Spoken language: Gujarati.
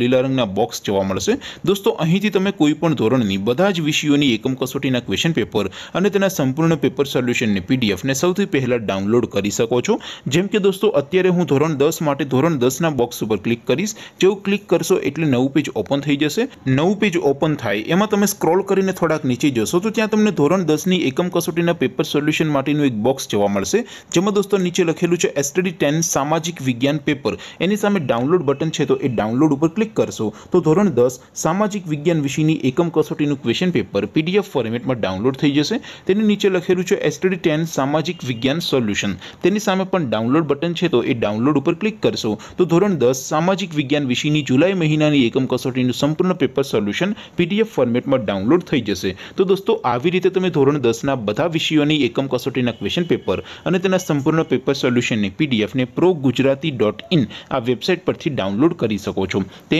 લીલા રંગના બોક્સ જોવા મળશે દોસ્તો અહીંથી તમે કોઈપણ ધોરણની બધા જ વિષયોની એકમ કસોટીના ક્વેશ્ચન પેપર અને તેના સંપૂર્ણ પેપર સોલ્યુશનની પીડીએફને સૌથી પહેલાં ડાઉનલોડ કરી શકો છો જેમ કે દોસ્તો અત્યારે હું ધોરણ દસ માટે ધોરણ દસના બોક્સ ઉપર ક્લિક કરીશ જેવું ક્લિક કરશો એટલે નવું પેજ ઓપન થઈ જશે નવું પેજ ઓપન થાય એમાં તમે સ્ક્રોલ કરીને થોડાક નીચે જશો તો ત્યાં તમને ધોરણ દસની એકમ કસોટીના પેપર સોલ્યુશન માટેનું એક બોક્સ જોવા મળશે જેમાં દોસ્તો નીચે લખેલું છે એસટીડી ટેન સામાજિક વિજ્ઞાન પેપર એની સામે ડાઉનલોડ બટન છે તો એ ડાઉનલોડ ઉપર ક્લિક ક્લિક કરશો તો ધોરણ દસ સામાજિક વિજ્ઞાન વિષયની એકમ કસોટીનું ક્વેશ્ચન પેપર પીડીએફ ફોર્મેટમાં ડાઉનલોડ થઈ જશે તેની નીચે લખેલું છે એસટીડી ટેન સામાજિક વિજ્ઞાન સોલ્યુશન તેની સામે પણ ડાઉનલોડ બટન છે તો એ ડાઉનલોડ ઉપર ક્લિક કરશો તો ધોરણ દસ સામાજિક વિજ્ઞાન વિષયની જુલાઈ મહિનાની એકમ કસોટીનું સંપૂર્ણ પેપર સોલ્યુશન પીડીએફ ફોર્મેટમાં ડાઉનલોડ થઈ જશે તો દોસ્તો આવી રીતે તમે ધોરણ દસના બધા વિષયોની એકમ કસોટીના ક્વેશ્ચન પેપર અને તેના સંપૂર્ણ પેપર સોલ્યુશનની પીડીએફને પ્રો ગુજરાતી ડોટ ઇન આ વેબસાઇટ પરથી ડાઉનલોડ કરી શકો છો તે